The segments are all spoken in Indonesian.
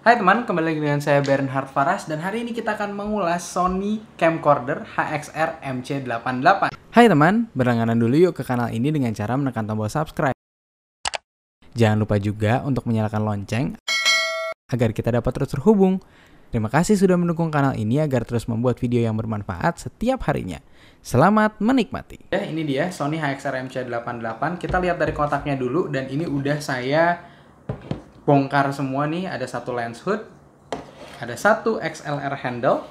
Hai teman, kembali lagi dengan saya Bernhard Faras dan hari ini kita akan mengulas Sony Camcorder HXR MC88. Hai teman, berlangganan dulu yuk ke kanal ini dengan cara menekan tombol subscribe. Jangan lupa juga untuk menyalakan lonceng agar kita dapat terus terhubung. Terima kasih sudah mendukung kanal ini agar terus membuat video yang bermanfaat setiap harinya. Selamat menikmati. Ya, ini dia Sony HXR MC88. Kita lihat dari kotaknya dulu dan ini udah saya bongkar semua nih ada satu lens hood ada satu XLR handle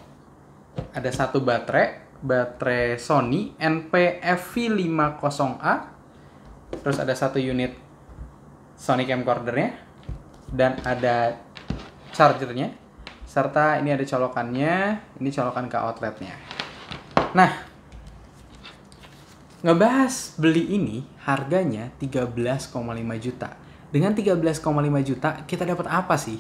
ada satu baterai baterai Sony NPFV50A terus ada satu unit Sony camcordernya dan ada chargernya serta ini ada colokannya ini colokan ke outletnya nah ngebahas beli ini harganya 13,5 juta dengan 13,5 juta kita dapat apa sih?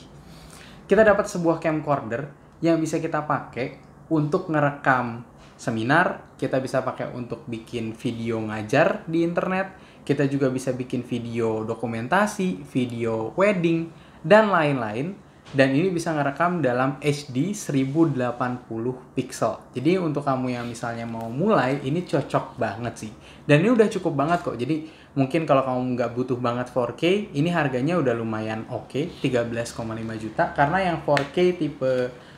Kita dapat sebuah camcorder yang bisa kita pakai untuk ngerekam seminar, kita bisa pakai untuk bikin video ngajar di internet, kita juga bisa bikin video dokumentasi, video wedding, dan lain-lain. Dan ini bisa ngerekam dalam HD 1080 pixel. Jadi untuk kamu yang misalnya mau mulai, ini cocok banget sih. Dan ini udah cukup banget kok. Jadi mungkin kalau kamu nggak butuh banget 4K ini harganya udah lumayan oke okay, 13,5 juta karena yang 4K tipe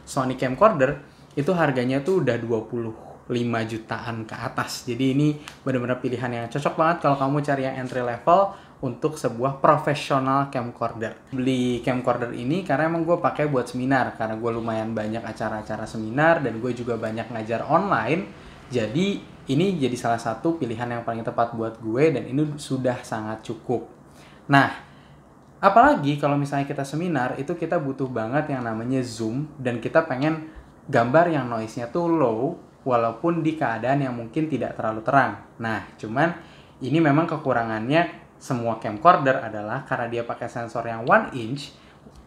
Sony camcorder itu harganya tuh udah 25 jutaan ke atas jadi ini benar-benar pilihan yang cocok banget kalau kamu cari yang entry level untuk sebuah profesional camcorder. Beli camcorder ini karena emang gue pakai buat seminar, karena gue lumayan banyak acara-acara seminar dan gue juga banyak ngajar online. Jadi ini jadi salah satu pilihan yang paling tepat buat gue dan ini sudah sangat cukup. Nah, apalagi kalau misalnya kita seminar itu kita butuh banget yang namanya zoom dan kita pengen gambar yang noise-nya tuh low walaupun di keadaan yang mungkin tidak terlalu terang. Nah, cuman ini memang kekurangannya semua camcorder adalah karena dia pakai sensor yang 1 inch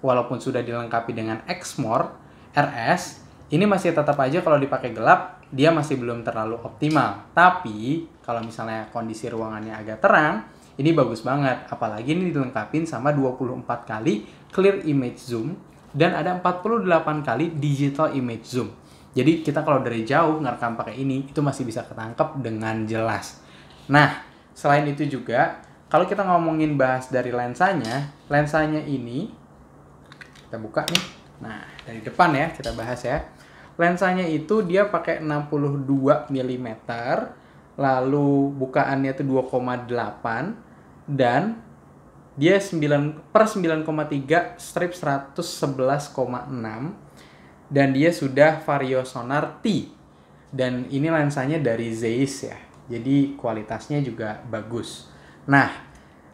walaupun sudah dilengkapi dengan XMOR RS ini masih tetap aja kalau dipakai gelap dia masih belum terlalu optimal. Tapi kalau misalnya kondisi ruangannya agak terang, ini bagus banget. Apalagi ini dilengkapi sama 24 kali clear image zoom dan ada 48 kali digital image zoom. Jadi kita kalau dari jauh ngerekam pakai ini itu masih bisa ketangkep dengan jelas. Nah, selain itu juga kalau kita ngomongin bahas dari lensanya, lensanya ini kita buka nih. Nah, dari depan ya kita bahas ya. Lensanya itu dia pakai 62 mm, lalu bukaannya itu 2,8 dan dia 9 per 9,3 strip 111,6 dan dia sudah vario sonar T dan ini lensanya dari Zeiss ya jadi kualitasnya juga bagus nah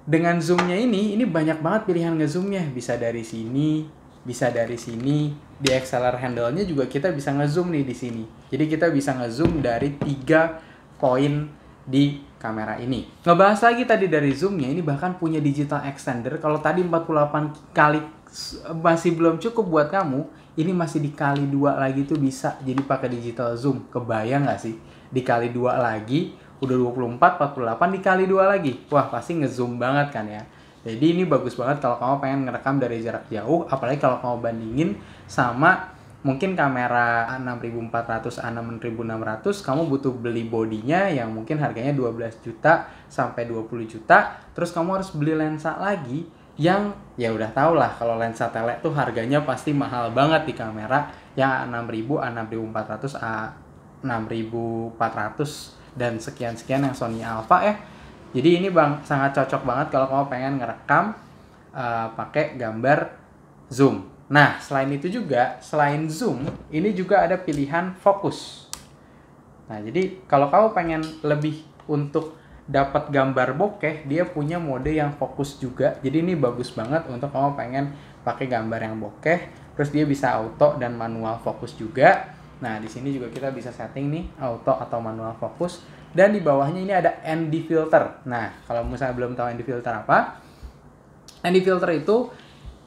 dengan zoomnya ini ini banyak banget pilihan ngezoomnya bisa dari sini bisa dari sini di XLR handle-nya juga kita bisa ngezoom nih di sini. Jadi kita bisa ngezoom dari tiga poin di kamera ini. Ngebahas lagi tadi dari zoomnya, ini bahkan punya digital extender. Kalau tadi 48 kali masih belum cukup buat kamu, ini masih dikali dua lagi tuh bisa jadi pakai digital zoom. Kebayang nggak sih? Dikali dua lagi, udah 24, 48 dikali dua lagi. Wah pasti ngezoom banget kan ya. Jadi ini bagus banget kalau kamu pengen ngerekam dari jarak jauh, apalagi kalau kamu bandingin sama mungkin kamera 6400 a 6600 kamu butuh beli bodinya yang mungkin harganya 12 juta sampai 20 juta terus kamu harus beli lensa lagi yang ya udah tau lah kalau lensa tele tuh harganya pasti mahal banget di kamera yang 6000 A6400 A6400 dan sekian-sekian yang Sony Alpha ya jadi ini bang sangat cocok banget kalau kamu pengen ngerekam uh, pakai gambar zoom. Nah selain itu juga selain zoom ini juga ada pilihan fokus. Nah jadi kalau kamu pengen lebih untuk dapat gambar bokeh dia punya mode yang fokus juga. Jadi ini bagus banget untuk kamu pengen pakai gambar yang bokeh. Terus dia bisa auto dan manual fokus juga. Nah di sini juga kita bisa setting nih auto atau manual fokus dan di bawahnya ini ada ND filter. Nah, kalau misalnya belum tahu ND filter apa, ND filter itu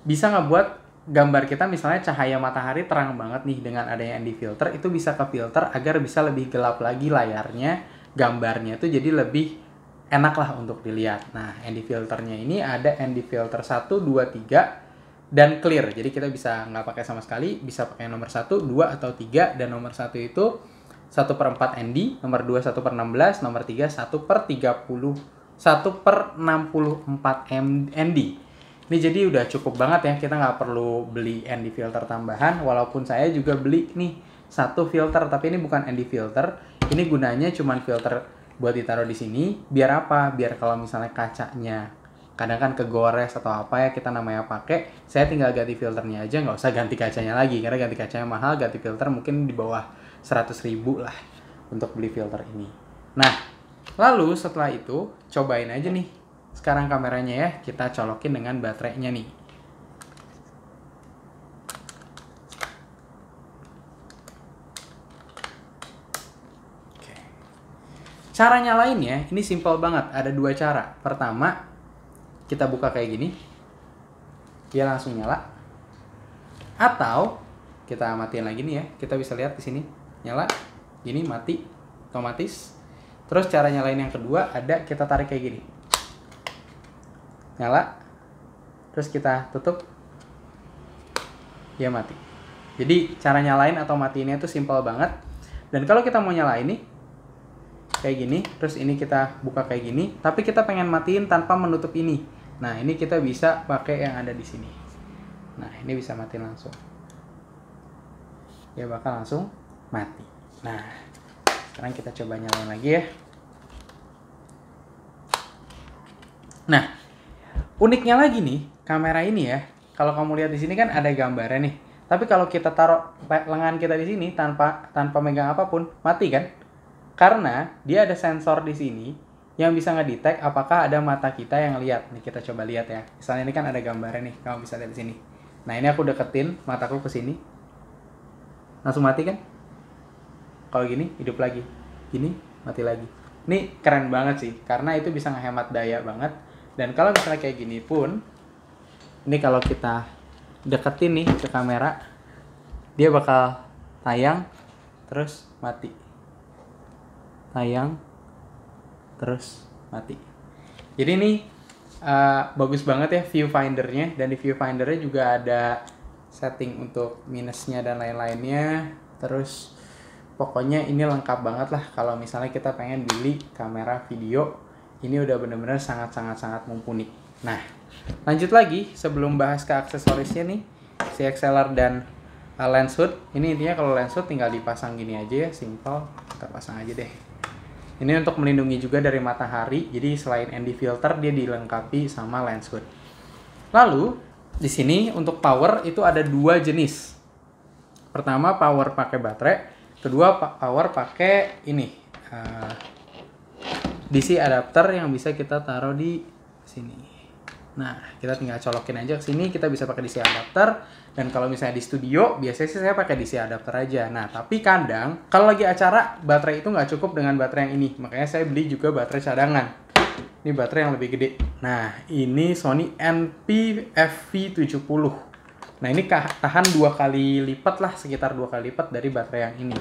bisa ngebuat gambar kita misalnya cahaya matahari terang banget nih dengan adanya ND filter itu bisa ke filter agar bisa lebih gelap lagi layarnya, gambarnya itu jadi lebih enak lah untuk dilihat. Nah, ND filternya ini ada ND filter 1, 2, 3 dan clear. Jadi kita bisa nggak pakai sama sekali, bisa pakai nomor 1, 2 atau 3 dan nomor 1 itu 1 per 4 ND, nomor 2 1 per 16, nomor 3 1 per 30, 1 per 64 ND. Ini jadi udah cukup banget ya, kita nggak perlu beli ND filter tambahan, walaupun saya juga beli nih satu filter, tapi ini bukan ND filter, ini gunanya cuman filter buat ditaruh di sini, biar apa? Biar kalau misalnya kacanya kadang kan kegores atau apa ya kita namanya pakai saya tinggal ganti filternya aja nggak usah ganti kacanya lagi karena ganti kacanya mahal ganti filter mungkin di bawah seratus ribu lah untuk beli filter ini. Nah, lalu setelah itu cobain aja nih. Sekarang kameranya ya, kita colokin dengan baterainya nih. Caranya Cara ya. ini simpel banget, ada dua cara. Pertama, kita buka kayak gini. Dia langsung nyala. Atau kita matiin lagi nih ya. Kita bisa lihat di sini nyala gini mati otomatis terus cara nyalain yang kedua ada kita tarik kayak gini nyala terus kita tutup dia mati jadi cara nyalain atau mati ini itu simpel banget dan kalau kita mau nyalain ini kayak gini terus ini kita buka kayak gini tapi kita pengen matiin tanpa menutup ini nah ini kita bisa pakai yang ada di sini nah ini bisa mati langsung Ya bakal langsung mati. Nah, sekarang kita coba nyalain lagi ya. Nah, uniknya lagi nih kamera ini ya. Kalau kamu lihat di sini kan ada gambarnya nih. Tapi kalau kita taruh lengan kita di sini tanpa tanpa megang apapun, mati kan? Karena dia ada sensor di sini yang bisa ngedetect apakah ada mata kita yang lihat. Nih kita coba lihat ya. Misalnya ini kan ada gambarnya nih, kamu bisa lihat di sini. Nah, ini aku deketin mataku ke sini. Langsung mati kan? kalau gini hidup lagi gini mati lagi ini keren banget sih karena itu bisa menghemat daya banget dan kalau misalnya kayak gini pun ini kalau kita deketin nih ke kamera dia bakal tayang terus mati tayang terus mati jadi ini uh, bagus banget ya viewfindernya dan di viewfindernya juga ada setting untuk minusnya dan lain-lainnya terus pokoknya ini lengkap banget lah kalau misalnya kita pengen beli kamera video ini udah bener-bener sangat-sangat-sangat mumpuni nah lanjut lagi sebelum bahas ke aksesorisnya nih si XLR dan uh, lens hood ini intinya kalau lens hood tinggal dipasang gini aja ya simple kita pasang aja deh ini untuk melindungi juga dari matahari jadi selain ND filter dia dilengkapi sama lens hood lalu di sini untuk power itu ada dua jenis pertama power pakai baterai kedua power pakai ini uh, DC adapter yang bisa kita taruh di sini Nah, kita tinggal colokin aja ke sini, kita bisa pakai DC adapter. Dan kalau misalnya di studio, biasanya sih saya pakai DC adapter aja. Nah, tapi kadang, kalau lagi acara, baterai itu nggak cukup dengan baterai yang ini. Makanya saya beli juga baterai cadangan. Ini baterai yang lebih gede. Nah, ini Sony NP FV70. Nah ini tahan dua kali lipat lah sekitar dua kali lipat dari baterai yang ini.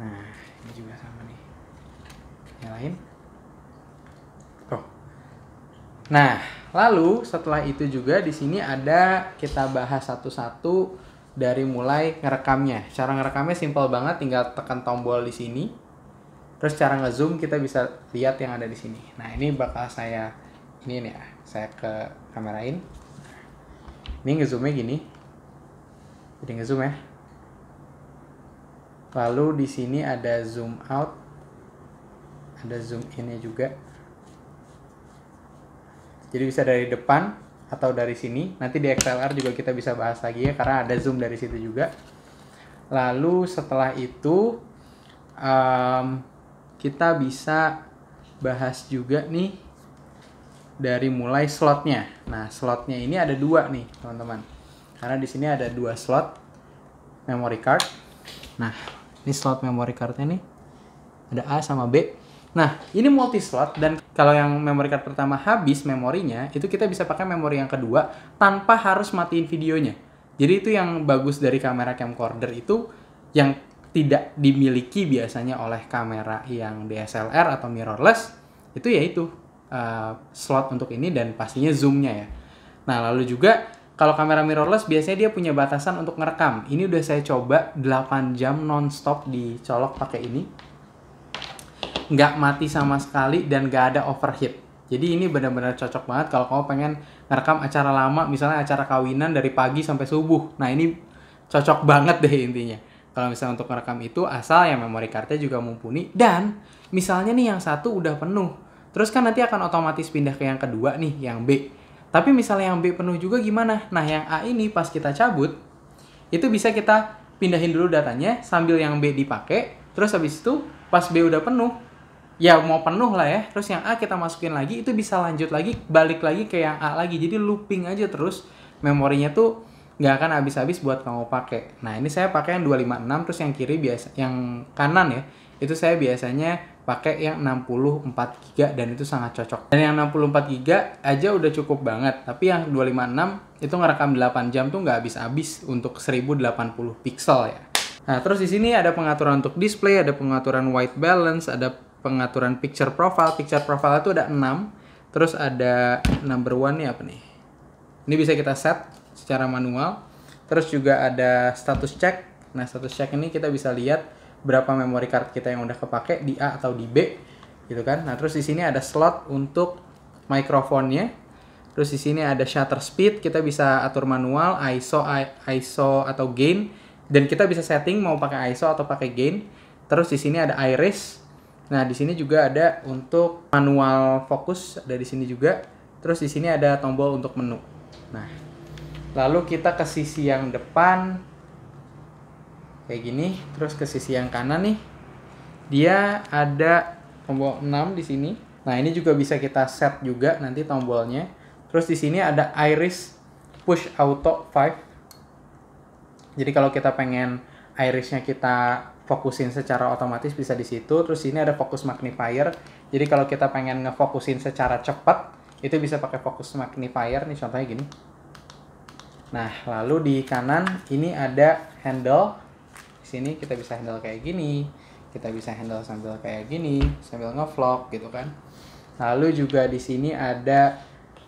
Nah ini juga sama nih. yang lain Oh. Nah lalu setelah itu juga di sini ada kita bahas satu-satu dari mulai ngerekamnya. Cara ngerekamnya simpel banget, tinggal tekan tombol di sini. Terus cara ngezoom kita bisa lihat yang ada di sini. Nah ini bakal saya ini nih ya, saya ke kamerain ini nge zoomnya gini jadi nge zoom ya lalu di sini ada zoom out ada zoom innya juga jadi bisa dari depan atau dari sini nanti di XLR juga kita bisa bahas lagi ya karena ada zoom dari situ juga lalu setelah itu um, kita bisa bahas juga nih dari mulai slotnya. Nah, slotnya ini ada dua nih, teman-teman. Karena di sini ada dua slot memory card. Nah, ini slot memory cardnya nih. Ada A sama B. Nah, ini multi slot dan kalau yang memory card pertama habis memorinya, itu kita bisa pakai memori yang kedua tanpa harus matiin videonya. Jadi itu yang bagus dari kamera camcorder itu yang tidak dimiliki biasanya oleh kamera yang DSLR atau mirrorless itu yaitu Eh, slot untuk ini dan pastinya zoomnya ya. Nah lalu juga kalau kamera mirrorless biasanya dia punya batasan untuk ngerekam. Ini udah saya coba 8 jam nonstop dicolok pakai ini. Nggak mati sama sekali dan nggak ada overheat. Jadi ini benar-benar cocok banget kalau kamu pengen ngerekam acara lama, misalnya acara kawinan dari pagi sampai subuh. Nah ini cocok banget deh intinya. Kalau misalnya untuk ngerekam itu asal yang memori cardnya juga mumpuni dan misalnya nih yang satu udah penuh Terus kan nanti akan otomatis pindah ke yang kedua nih, yang B. Tapi misalnya yang B penuh juga gimana? Nah, yang A ini pas kita cabut, itu bisa kita pindahin dulu datanya sambil yang B dipakai. Terus habis itu pas B udah penuh, ya mau penuh lah ya. Terus yang A kita masukin lagi, itu bisa lanjut lagi, balik lagi ke yang A lagi. Jadi looping aja terus memorinya tuh nggak akan habis-habis buat kamu pakai. Nah ini saya pakai yang 256 terus yang kiri biasa, yang kanan ya itu saya biasanya pakai yang 64 GB dan itu sangat cocok. Dan yang 64 GB aja udah cukup banget, tapi yang 256 itu ngerekam 8 jam tuh nggak habis-habis untuk 1080 pixel ya. Nah, terus di sini ada pengaturan untuk display, ada pengaturan white balance, ada pengaturan picture profile. Picture profile itu ada 6. Terus ada number one nih apa nih? Ini bisa kita set secara manual. Terus juga ada status check. Nah, status check ini kita bisa lihat berapa memory card kita yang udah kepake di A atau di B gitu kan. Nah, terus di sini ada slot untuk mikrofonnya. Terus di sini ada shutter speed, kita bisa atur manual, ISO, ISO atau gain dan kita bisa setting mau pakai ISO atau pakai gain. Terus di sini ada iris. Nah, di sini juga ada untuk manual fokus ada di sini juga. Terus di sini ada tombol untuk menu. Nah, lalu kita ke sisi yang depan kayak gini terus ke sisi yang kanan nih dia ada tombol 6 di sini nah ini juga bisa kita set juga nanti tombolnya terus di sini ada iris push auto 5 jadi kalau kita pengen irisnya kita fokusin secara otomatis bisa di situ terus ini ada fokus magnifier jadi kalau kita pengen ngefokusin secara cepat itu bisa pakai fokus magnifier nih contohnya gini nah lalu di kanan ini ada handle sini kita bisa handle kayak gini kita bisa handle sambil kayak gini sambil ngevlog gitu kan lalu juga di sini ada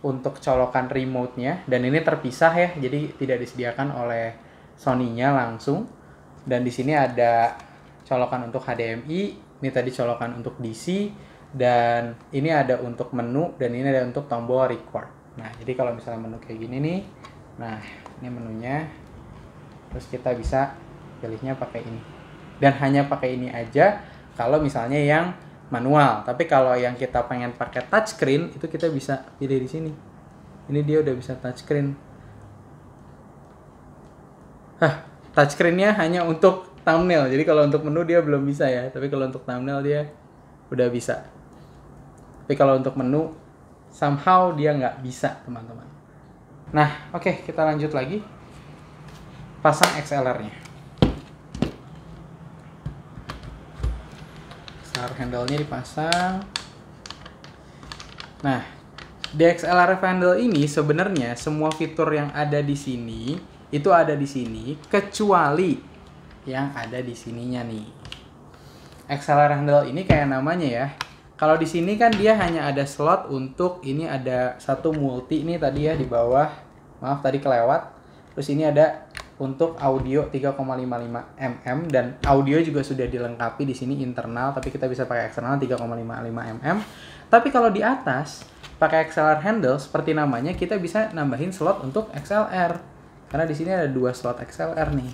untuk colokan remote-nya dan ini terpisah ya jadi tidak disediakan oleh Sony-nya langsung dan di sini ada colokan untuk HDMI ini tadi colokan untuk DC dan ini ada untuk menu dan ini ada untuk tombol record Nah, jadi kalau misalnya menu kayak gini nih, nah ini menunya, terus kita bisa pilihnya pakai ini dan hanya pakai ini aja kalau misalnya yang manual tapi kalau yang kita pengen pakai touchscreen itu kita bisa pilih di sini ini dia udah bisa touchscreen Hah, touchscreennya hanya untuk thumbnail jadi kalau untuk menu dia belum bisa ya tapi kalau untuk thumbnail dia udah bisa tapi kalau untuk menu somehow dia nggak bisa teman-teman nah oke okay, kita lanjut lagi pasang XLR nya DXLR handle-nya dipasang. Nah, DXLR handle ini sebenarnya semua fitur yang ada di sini itu ada di sini kecuali yang ada di sininya nih. XLR handle ini kayak namanya ya. Kalau di sini kan dia hanya ada slot untuk ini ada satu multi nih tadi ya di bawah. Maaf tadi kelewat. Terus ini ada untuk audio 3,55 mm dan audio juga sudah dilengkapi di sini internal tapi kita bisa pakai eksternal 3,55 mm. Tapi kalau di atas pakai XLR handle seperti namanya kita bisa nambahin slot untuk XLR karena di sini ada dua slot XLR nih.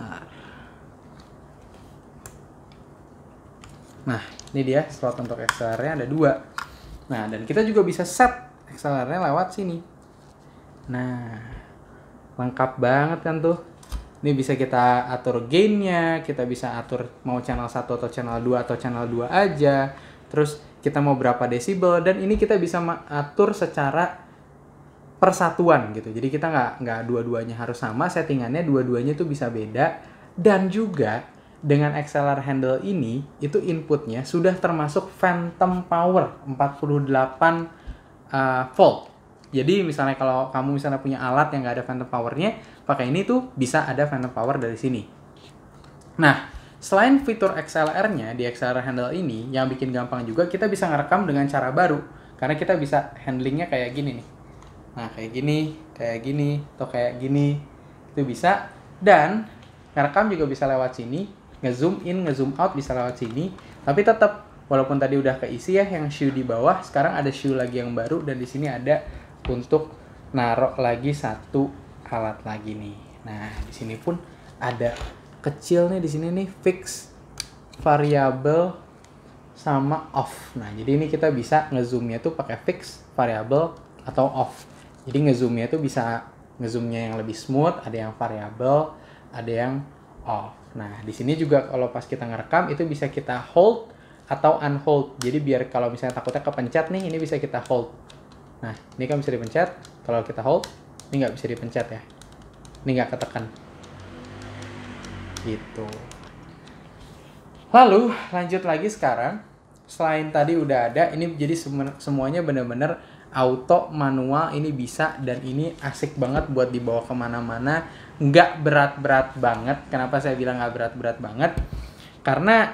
Nah. nah, ini dia slot untuk XLR-nya ada dua. Nah, dan kita juga bisa set XLR-nya lewat sini. Nah, lengkap banget kan tuh ini bisa kita atur gainnya kita bisa atur mau channel 1 atau channel 2 atau channel 2 aja terus kita mau berapa desibel dan ini kita bisa atur secara persatuan gitu jadi kita nggak nggak dua-duanya harus sama settingannya dua-duanya itu bisa beda dan juga dengan XLR handle ini itu inputnya sudah termasuk phantom power 48 uh, eh, volt jadi misalnya kalau kamu misalnya punya alat yang nggak ada phantom powernya, pakai ini tuh bisa ada phantom power dari sini. Nah, selain fitur XLR-nya di XLR handle ini, yang bikin gampang juga kita bisa ngerekam dengan cara baru. Karena kita bisa handlingnya kayak gini nih. Nah, kayak gini, kayak gini, atau kayak gini. Itu bisa. Dan ngerekam juga bisa lewat sini. Nge-zoom in, nge-zoom out bisa lewat sini. Tapi tetap walaupun tadi udah keisi ya yang shoe di bawah, sekarang ada shoe lagi yang baru dan di sini ada untuk narok lagi satu alat lagi nih. Nah, di sini pun ada kecil nih di sini nih fix variable sama off. Nah, jadi ini kita bisa ngezoomnya tuh pakai fix variable atau off. Jadi ngezoomnya tuh bisa ngezoomnya yang lebih smooth, ada yang variable, ada yang off. Nah, di sini juga kalau pas kita ngerekam itu bisa kita hold atau unhold. Jadi biar kalau misalnya takutnya kepencet nih, ini bisa kita hold. Nah, ini kan bisa dipencet. Kalau kita hold, ini nggak bisa dipencet ya. Ini nggak ketekan. Gitu. Lalu, lanjut lagi sekarang. Selain tadi udah ada, ini jadi semuanya bener-bener auto, manual, ini bisa. Dan ini asik banget buat dibawa kemana-mana. Nggak berat-berat banget. Kenapa saya bilang nggak berat-berat banget? Karena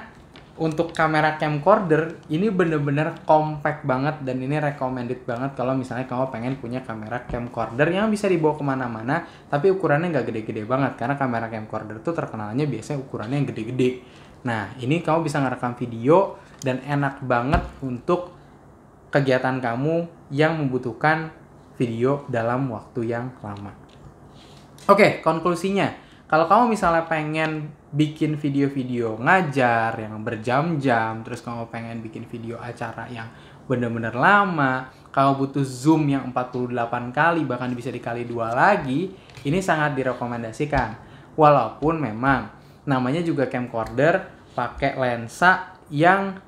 untuk kamera camcorder ini bener-bener compact banget dan ini recommended banget kalau misalnya kamu pengen punya kamera camcorder yang bisa dibawa kemana-mana tapi ukurannya nggak gede-gede banget karena kamera camcorder tuh terkenalnya biasanya ukurannya yang gede-gede nah ini kamu bisa ngerekam video dan enak banget untuk kegiatan kamu yang membutuhkan video dalam waktu yang lama oke konklusinya kalau kamu misalnya pengen bikin video-video ngajar yang berjam-jam, terus kamu pengen bikin video acara yang bener-bener lama, kamu butuh zoom yang 48 kali bahkan bisa dikali dua lagi, ini sangat direkomendasikan. Walaupun memang namanya juga camcorder pakai lensa yang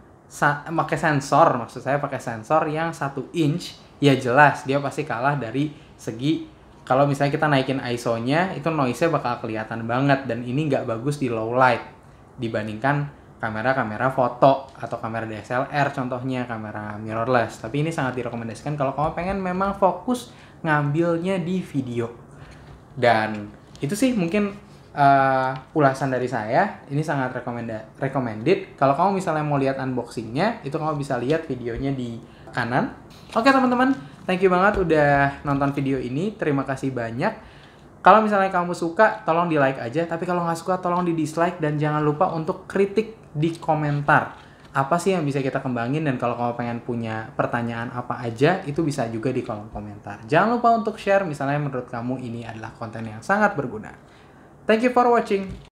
pakai sensor maksud saya pakai sensor yang satu inch ya jelas dia pasti kalah dari segi kalau misalnya kita naikin ISO-nya itu noise-nya bakal kelihatan banget dan ini nggak bagus di low light dibandingkan kamera-kamera foto atau kamera DSLR contohnya kamera mirrorless tapi ini sangat direkomendasikan kalau kamu pengen memang fokus ngambilnya di video dan itu sih mungkin uh, ulasan dari saya ini sangat rekomenda recommended kalau kamu misalnya mau lihat unboxingnya itu kamu bisa lihat videonya di kanan oke teman-teman Thank you banget udah nonton video ini. Terima kasih banyak. Kalau misalnya kamu suka, tolong di like aja. Tapi kalau nggak suka, tolong di dislike dan jangan lupa untuk kritik di komentar. Apa sih yang bisa kita kembangin dan kalau kamu pengen punya pertanyaan apa aja, itu bisa juga di kolom komentar. Jangan lupa untuk share misalnya menurut kamu ini adalah konten yang sangat berguna. Thank you for watching.